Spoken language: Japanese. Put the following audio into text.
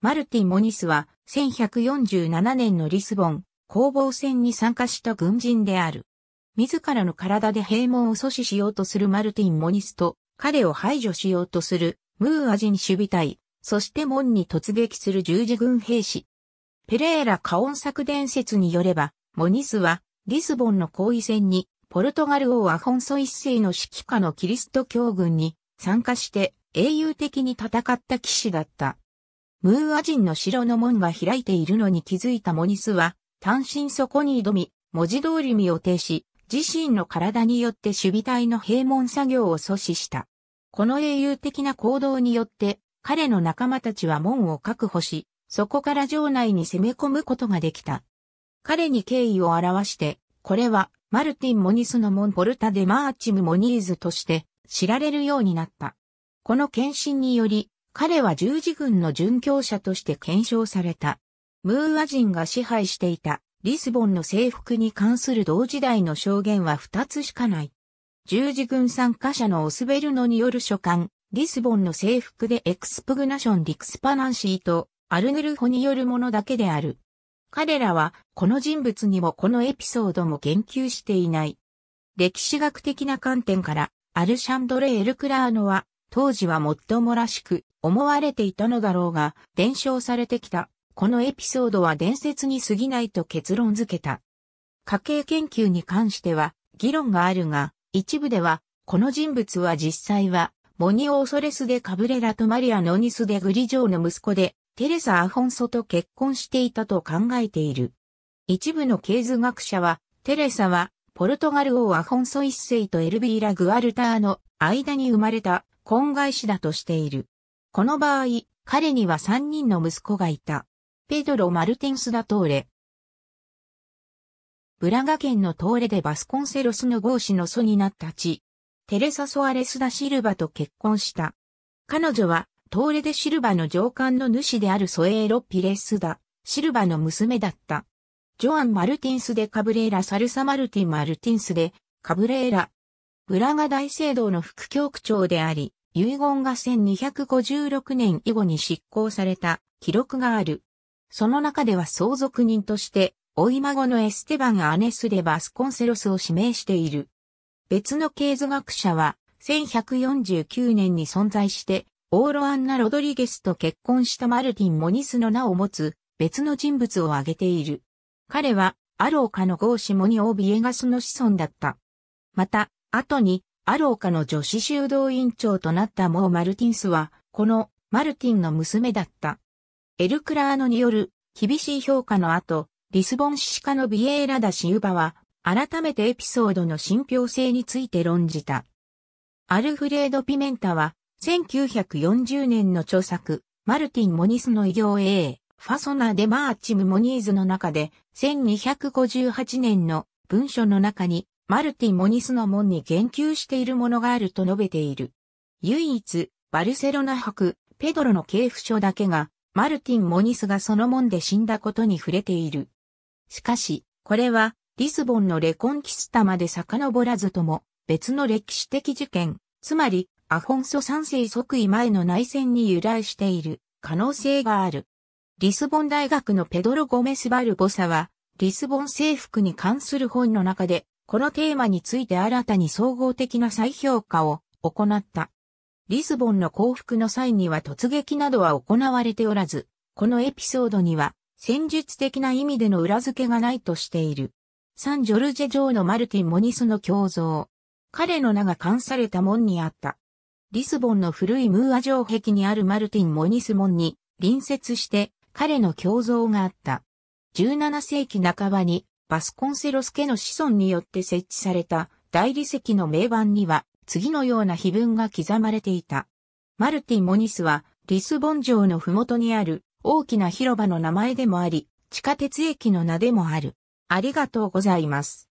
マルティン・モニスは1147年のリスボン攻防戦に参加した軍人である。自らの体で閉門を阻止しようとするマルティン・モニスと彼を排除しようとするムーア人守備隊、そして門に突撃する十字軍兵士。ペレーラ・カオン作伝説によれば、モニスはリスボンの行為戦にポルトガル王アフォンソ一世の指揮下のキリスト教軍に参加して英雄的に戦った騎士だった。ムーア人の城の門が開いているのに気づいたモニスは、単身そこに挑み、文字通り身を呈し、自身の体によって守備隊の閉門作業を阻止した。この英雄的な行動によって、彼の仲間たちは門を確保し、そこから城内に攻め込むことができた。彼に敬意を表して、これは、マルティン・モニスの門ポルタ・デ・マーチム・モニーズとして知られるようになった。この献身により、彼は十字軍の殉教者として検証された。ムーア人が支配していたリスボンの征服に関する同時代の証言は二つしかない。十字軍参加者のオスベルノによる書簡、リスボンの征服でエクスプグナション・ディクスパナンシーとアルネルホによるものだけである。彼らはこの人物にもこのエピソードも言及していない。歴史学的な観点から、アルシャンドレ・エルクラーノは当時はもっともらしく思われていたのだろうが、伝承されてきた。このエピソードは伝説に過ぎないと結論付けた。家計研究に関しては議論があるが、一部では、この人物は実際は、モニオーソレスでカブレラとマリア・ノニスでグリジョーの息子で、テレサ・アフォンソと結婚していたと考えている。一部の経図学者は、テレサは、ポルトガル王アフォンソ一世とエルビーラ・グアルターの間に生まれた婚外子だとしている。この場合、彼には3人の息子がいた。ペドロ・マルティンス・ダトーレ。ブラガ県のトーレでバスコンセロスの合子の祖になった地。テレサ・ソアレス・ダ・シルバと結婚した。彼女は、トーレでシルバの上官の主であるソエーロ・ピレス・ダ・シルバの娘だった。ジョアン・マルティンス・デ・カブレーラ・サルサ・マルティン・マルティンス・デ・カブレーラ。ブラガ大聖堂の副教区長であり、遺言が1256年以後に執行された記録がある。その中では相続人として、追い孫のエステバン・アネス・デ・バスコンセロスを指名している。別の経図学者は、1149年に存在して、オーロアンナ・ロドリゲスと結婚したマルティン・モニスの名を持つ別の人物を挙げている。彼は、アローカのゴーシモニ・オビエガスの子孫だった。また、後に、アローカの女子修道院長となったモー・マルティンスは、このマルティンの娘だった。エルクラーノによる厳しい評価の後、リスボン歯科のビエーラダ・シウバは、改めてエピソードの信憑性について論じた。アルフレード・ピメンタは、1940年の著作、マルティン・モニスの異業 A、ファソナ・デ・マーチム・モニーズの中で、1258年の文書の中に、マルティ・モニスの門に言及しているものがあると述べている。唯一、バルセロナ博、ペドロの系譜書だけが、マルティン・モニスがその門で死んだことに触れている。しかし、これは、リスボンのレコンキスタまで遡らずとも、別の歴史的事件、つまり、アフォンソ三世即位前の内戦に由来している可能性がある。リスボン大学のペドロ・ゴメス・バルボサは、リスボン征服に関する本の中で、このテーマについて新たに総合的な再評価を行った。リスボンの降伏の際には突撃などは行われておらず、このエピソードには戦術的な意味での裏付けがないとしている。サン・ジョルジェ・城のマルティン・モニスの胸像。彼の名が冠された門にあった。リスボンの古いムーア城壁にあるマルティン・モニス門に隣接して彼の胸像があった。17世紀半ばにバスコンセロス家の子孫によって設置された大理石の名板には次のような碑文が刻まれていた。マルティ・モニスはリスボン城の麓にある大きな広場の名前でもあり、地下鉄駅の名でもある。ありがとうございます。